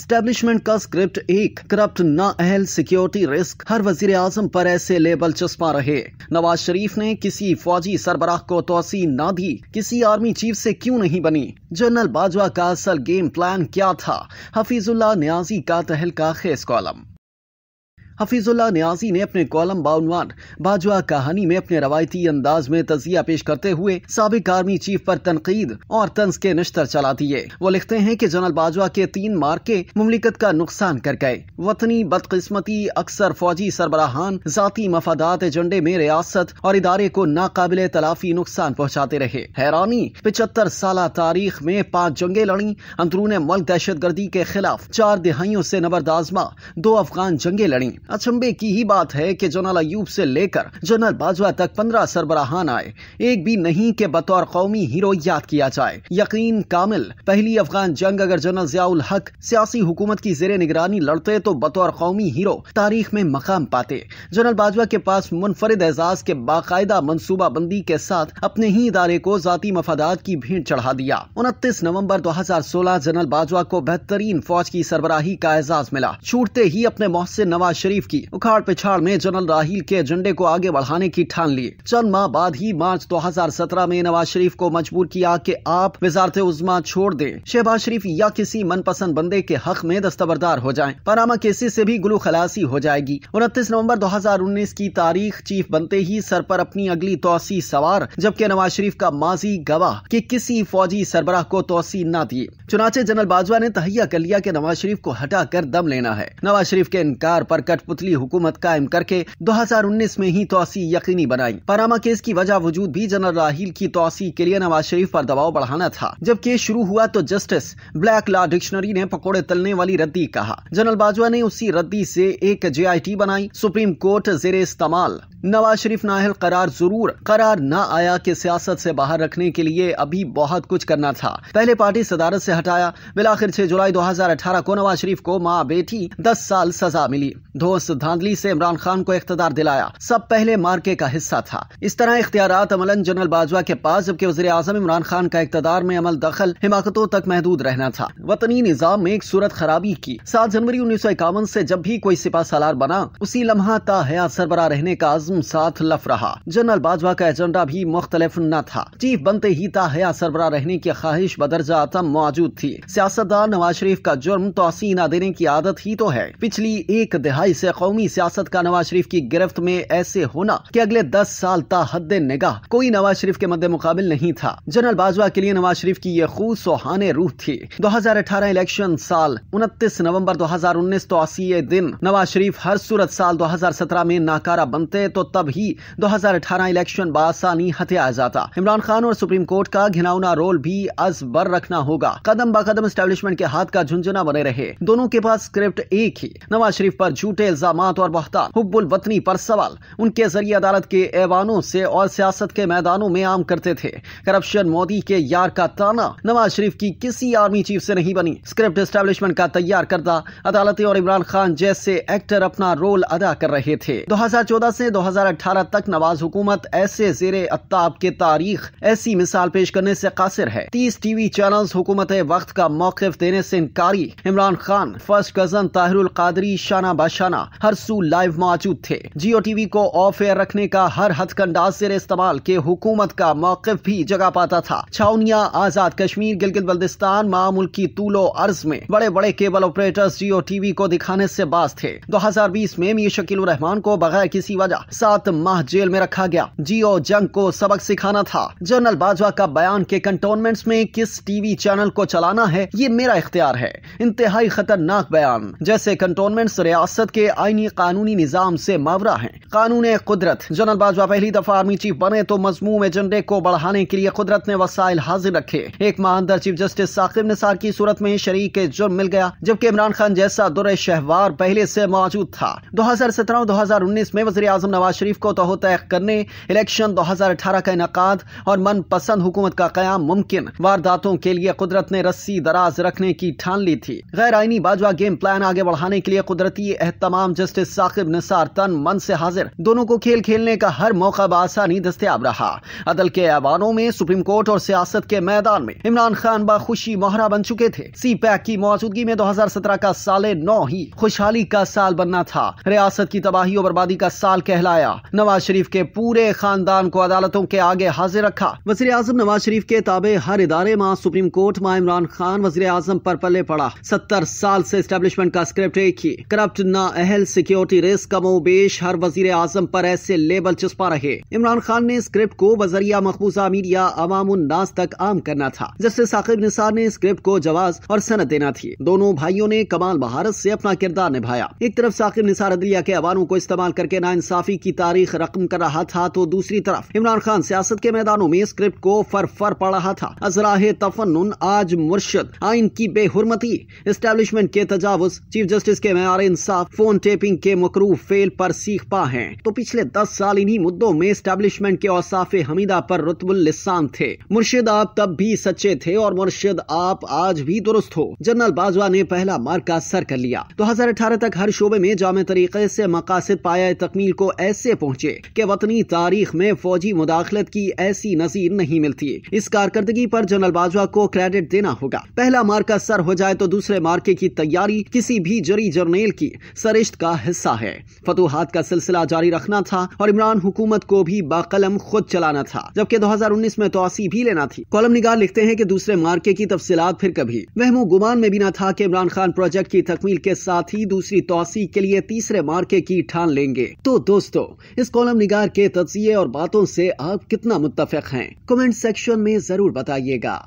establishment का script एक corrupt ना अहल सिक्योरिटी रिस्क हर वजीर आजम पर ऐसे लेबल चस्पा रहे नवाज शरीफ ने किसी फौजी सरबराह को तोसी न दी किसी आर्मी चीफ से क्यों नहीं बनी जनरल बाजवा का असल गेम प्लान क्या था हफीजुल्ला न्याजी का तहल का खेस कॉलम हफीजुल्ला न्याजी ने अपने कॉलम बाउनवान बाजवा कहानी में अपने रवायती अंदाज में तजिया पेश करते हुए सबक आर्मी चीफ पर तनकीद और तंज के नश्तर चला दिए वो लिखते हैं की जनरल बाजवा के तीन मार्के मुमलिकत का नुकसान कर गए वतनी बदकिस्मती अक्सर फौजी सरबराहान जाती मफादात एजेंडे में रियासत और इदारे को नाकबिल तलाफी नुकसान पहुँचाते रहे हैरानी पिचहत्तर साल तारीख में पाँच जंगे लड़ी अंदरून मुल्क दहशत गर्दी के खिलाफ चार दिहाइयों से नबरदाजमा दो अफगान जंगे लड़ी अचंबे की ही बात है कि जनरल अयूब से लेकर जनरल बाजवा तक पंद्रह सरबराहान आए एक भी नहीं के बतौर कौमी हीरो याद किया जाए यकीन कामिल पहली अफगान जंग अगर जनरल जियाउल हक सियासी हुकूमत की जेर निगरानी लड़ते तो बतौर कौमी हीरो तारीख में मकाम पाते जनरल बाजवा के पास मुनफरद एजाज के बाकायदा मनसूबा बंदी के साथ अपने ही इदारे को जाती मफादात की भेंट चढ़ा दिया उनतीस नवम्बर दो हजार सोलह जनरल बाजवा को बेहतरीन फौज की सरबराही का एजाज मिला छूटते ही अपने मोहसिन नवाज शरीफ तारीफ की उखाड़ पिछाड़ में जनरल राहील के एजेंडे को आगे बढ़ाने की ठान ली चंद माह बाद ही मार्च 2017 में नवाज शरीफ को मजबूर किया कि आप वजारत उजमा छोड़ दें शहबाज शरीफ या किसी मनपसंद बंदे के हक में दस्तबरदार हो जाए पनामा केसेस से भी गुलू खलासी हो जाएगी उनतीस नवम्बर दो हजार उन्नीस की तारीख चीफ बनते ही सर पर अपनी अगली तोसी सवार जबकि नवाज शरीफ का माजी गवाह की किसी फौजी सरबराह को तोसी न दिए चुनाचे जनरल बाजवा ने तहिया कर लिया कि नवाज शरीफ को हटा कर दम लेना है नवाज शरीफ के इनकार पर कट कठपुतली हुकूमत कायम करके 2019 में ही तोसी यकीनी बनाई पनामा केस की वजह वजूद भी जनरल राहल की तोसी के लिए नवाज शरीफ पर दबाव बढ़ाना था जब केस शुरू हुआ तो जस्टिस ब्लैक लॉ डिक्शनरी ने पकौड़े तलने वाली रद्दी कहा जनरल बाजवा ने उसी रद्दी ऐसी एक जे बनाई सुप्रीम कोर्ट जेरे इस्तेमाल नवाज शरीफ नाहल करार जरूर करार न आया कि सियासत से बाहर रखने के लिए अभी बहुत कुछ करना था पहले पार्टी सदारत से हटाया बिलाखिर छह जुलाई 2018 को नवाज शरीफ को माँ बेटी 10 साल सजा मिली धोस धांधली से इमरान खान को इकतदार दिलाया सब पहले मार्के का हिस्सा था इस तरह इख्तियार अमलन जनरल बाजवा के पास जबकि वजी आजम इमरान खान का इकतदार में अमल दखल हिमाकतों तक महदूद रहना था वतनी निज़ाम में एक सूरत खराबी की सात जनवरी उन्नीस सौ इक्यावन ऐसी जब भी कोई सिपा सालार बना उसी लम्हा ताहया सरबरा रहने का आजम साथ लफ रहा जनरल बाजवा का एजेंडा भी मुख्तलिफ न था चीफ बनते ही ताहया सरबरा रहने की ख्वाहिश बदरजा आतम मौजूद थी सियासतदान नवाज शरीफ का जुर्म तो न देने की आदत ही तो है पिछली एक दिहाई से कौमी सियासत का नवाज शरीफ की गिरफ्त में ऐसे होना की अगले दस साल ता हद निगाह कोई नवाज शरीफ के मद्दे मुकाबल नहीं था जनरल बाजवा के लिए नवाज शरीफ की ये खूब सोहाने रूह थी 2018 इलेक्शन साल 29 नवंबर 2019 तो दिन नवाज शरीफ हर सूरत साल 2017 में नाकारा बनते तो तब ही अठारह इलेक्शन बासानी हत्या जाता इमरान खान और सुप्रीम कोर्ट का घिनौना रोल भी अज बर रखना होगा कदम कदम स्टेब्लिशमेंट के हाथ का झुंझुना बने रहे दोनों के पास स्क्रिप्ट एक ही नवाज शरीफ पर झूठे इल्जाम और बहतान हुबुल वतनी पर सवाल उनके जरिए अदालत के ऐवानों से और सियासत के मैदानों में आम करते थे करप्शन मोदी के यार का ताना नवाज शरीफ की किसी आर्मी चीफ से नहीं बनी स्क्रिप्ट स्टैब्लिशमेंट का तैयार करता अदालतें और इमरान खान जैसे एक्टर अपना रोल अदा कर रहे थे दो हजार चौदह से 2018 तक नवाज हुकूमत ऐसे जेर अताब के तारीख ऐसी मिसाल पेश करने से कासिर है तीस टीवी चैनल हुकूमत वक्त का मौकफ देने से इनकारी इमरान खान फर्स्ट कजन ताहिर कादरी शाना बाशाना हर सू लाइव मौजूद थे जियो टीवी को ऑफ एयर रखने का हर हथकंडा जेर इस्तेमाल के हुकूमत का मौकफ भी जगह पाता था छाउनिया आजाद कश्मीर गिलगित बल्दिस्तान मामुल की तूलो अर्ज में बड़े बड़े केबल ऑपरेटर्स जियो टीवी को दिखाने से बाज थे 2020 में मीर शकील रहमान को बगैर किसी वजह सात माह जेल में रखा गया जियो जंग को सबक सिखाना था जनरल बाजवा का बयान के कंटोनमेंट में किस टीवी चैनल को चलाना है ये मेरा इख्तियार है इंतहाई खतरनाक बयान जैसे कंटोनमेंट रियासत के आईनी कानूनी निजाम से मावरा है कानून कुदरत जनरल बाजवा पहली दफा आर्मी चीफ बने तो मजमूम एजेंडे को बढ़ाने के लिए कुदरत ने वसाइल हाजिर रखे एक माह अंदर चीफ जस्टिस साकिब निसार की सूरत में शरीक जुर्म मिल गया जबकि इमरान खान जैसा दुर शहवार पहले से मौजूद था दो हजार सत्रह दो हजार उन्नीस में वजी आजम नवाज नवाज शरीफ को तोह तय करने इलेक्शन दो हजार अठारह का इनका और मनपसंद हुकूमत का क्याम मुमकिन वारदातों के लिए कुदरत ने रस्सी दराज रखने की ठान ली थी गैर आईनी बाजवा गेम प्लान आगे बढ़ाने के लिए कुदरती एहतमाम जस्टिस साकिब निसार तन मन से हाजिर दोनों को खेल खेलने का हर मौका बसानी दस्तियाब रहा अदल के ऐवानों में सुप्रीम कोर्ट और सियासत के मैदान में इमरान खान बाखुशी मोहरा बन चुके थे सी पैक की मौजूदगी में दो हजार सत्रह का साल नौ ही खुशहाली का साल बनना था रियासत की तबाही और बर्बादी का साल कहलाया आया नवाज शरीफ के पूरे खानदान को अदालतों के आगे हाजिर रखा वजी आजम नवाज शरीफ के ताबे हर इदारे माँ सुप्रीम कोर्ट माँ इमरान खान वजी आजम पर पले पड़ा सत्तर साल से स्टेब्लिशमेंट का स्क्रिप्ट एक ही करप्ट अहल सिक्योरिटी रिस्क कमो बेश हर वजीर आजम पर ऐसे लेबल चस्पा रहे इमरान खान ने स्क्रिप्ट को बजरिया मकबूजा मीडिया अवाम उन्नास तक आम करना था जस्टिस साकिब निसार ने स्क्रिप्ट को जवाब और सनत देना थी दोनों भाइयों ने कमाल महारत से अपना किरदार निभाया एक तरफ साकिब निसार अदलिया के अवानों को इस्तेमाल करके ना की की तारीख रकम कर रहा था तो दूसरी तरफ इमरान खान सियासत के मैदानों में स्क्रिप्ट को फर फर पड़ रहा था अजराह तफन आज मुर्शद आइन की बेहरमती इस्टेब्लिशमेंट के तजावज चीफ जस्टिस के मैार इंसाफ फोन टेपिंग के मकरू फेल पर सीख पा है तो पिछले दस साल इन्हीं मुद्दों में इस्टेब्लिशमेंट के औसाफ हमीदा पर रुतबुल थे मुर्शिद आप तब भी सच्चे थे और मुर्शिद आप आज भी दुरुस्त हो जनरल बाजवा ने पहला मार्का सर कर लिया दो हजार अठारह तक हर शोबे में जामे तरीके ऐसी मकासद पाया तकमील को ऐसे कैसे पहुंचे के वतनी तारीख में फौजी मुदाखलत की ऐसी नजीर नहीं मिलती इस कारकर्दगी पर जनरल बाजवा को क्रेडिट देना होगा पहला मार्का सर हो जाए तो दूसरे मार्के की तैयारी किसी भी जरी जर्नेल की सरिश्त का हिस्सा है फतूहत का सिलसिला जारी रखना था और इमरान हुकूमत को भी बाकलम खुद चलाना था जबकि दो हजार उन्नीस में तोसी भी लेना थी कॉलम निगार लिखते हैं की दूसरे मार्के की तफसीत फिर कभी वहमो गुमान में भी ना था की इमरान खान प्रोजेक्ट की तकमील के साथ ही दूसरी तोसी के लिए तीसरे मार्के की ठान लेंगे तो दोस्तों इस कॉलम निगार के तजिए और बातों से आप कितना मुतफिक हैं कमेंट सेक्शन में जरूर बताइएगा